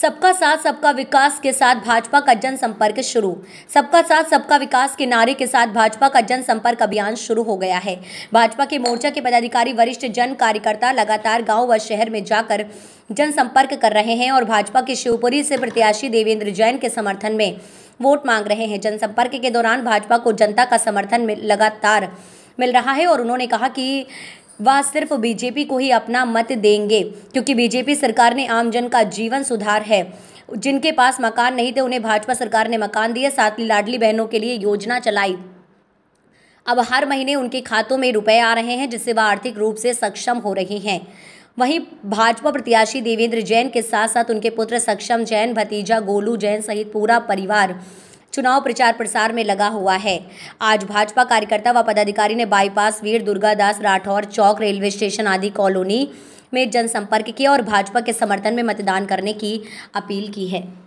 सबका साथ सबका विकास के साथ भाजपा का जनसंपर्क शुरू सबका साथ सबका विकास के नारे के साथ भाजपा का जनसंपर्क अभियान शुरू हो गया है भाजपा के मोर्चा के पदाधिकारी वरिष्ठ जन कार्यकर्ता लगातार गांव व शहर में जाकर जनसंपर्क कर रहे हैं और भाजपा के शिवपुरी से प्रत्याशी देवेंद्र जैन के समर्थन में वोट मांग रहे हैं जनसंपर्क के दौरान भाजपा को जनता का समर्थन लगातार मिल रहा है और उन्होंने कहा कि वह सिर्फ बीजेपी को ही अपना मत देंगे क्योंकि बीजेपी सरकार ने जन का जीवन सुधार है जिनके पास मकान नहीं थे उन्हें भाजपा सरकार ने मकान दिए साथ ही लाडली बहनों के लिए योजना चलाई अब हर महीने उनके खातों में रुपए आ रहे हैं जिससे वह आर्थिक रूप से सक्षम हो रही हैं वहीं भाजपा प्रत्याशी देवेंद्र जैन के साथ साथ उनके पुत्र सक्षम जैन भतीजा गोलू जैन सहित पूरा परिवार चुनाव प्रचार प्रसार में लगा हुआ है आज भाजपा कार्यकर्ता व पदाधिकारी ने bypass Veer Durgadas Rathore Chowk railway station आदि कॉलोनी में जनसंपर्क किया और भाजपा के समर्थन में मतदान करने की अपील की है